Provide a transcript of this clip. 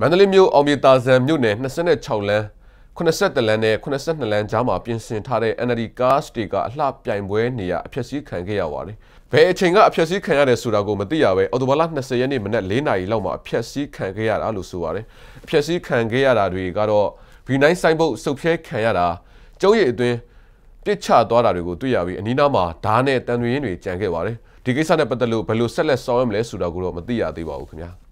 မန္တလေးမြို့အောင်မြေတာဆန်မြို့နယ်26လမ်း82လမ်းနဲ့82လမ်းကြားမှာပြင်ဆင်ထားတဲ့ NLD ကားစတေကအလှပြိုင်ပွဲနေရအဖြစ်စီးခံခဲ့ရပါတယ်။ဘယ်အချိန်ကအဖြစ်စီးခံရတယ်ဆိုတာကိုမသိရပဲအော်တိုဘားလ20ရက်နေ့မနက်4နာရီလောက်မှာအဖြစ်စီးခံခဲ့ရတာလို့ဆိုပါတယ်။အဖြစ်စီးခံခဲ့ရတာတွေကတော့ V9 စိုင်းဘုတ်စုပ်ဖြဲခံရတာကျုံးရည်အတွင်းပြစ်ချသွားတာတွေကိုတွေ့ရပြီးအနီးနားမှာဓားနဲ့တန်တွင်ရင်းတွေကြံခဲ့ပါတယ်။ဒီကိစ္စနဲ့ပတ်သက်လို့ဘယ်လိုဆက်လက်ဆောင်ရမလဲဆိုတာကိုတော့မသိရသေးပါဘူးခင်ဗျာ။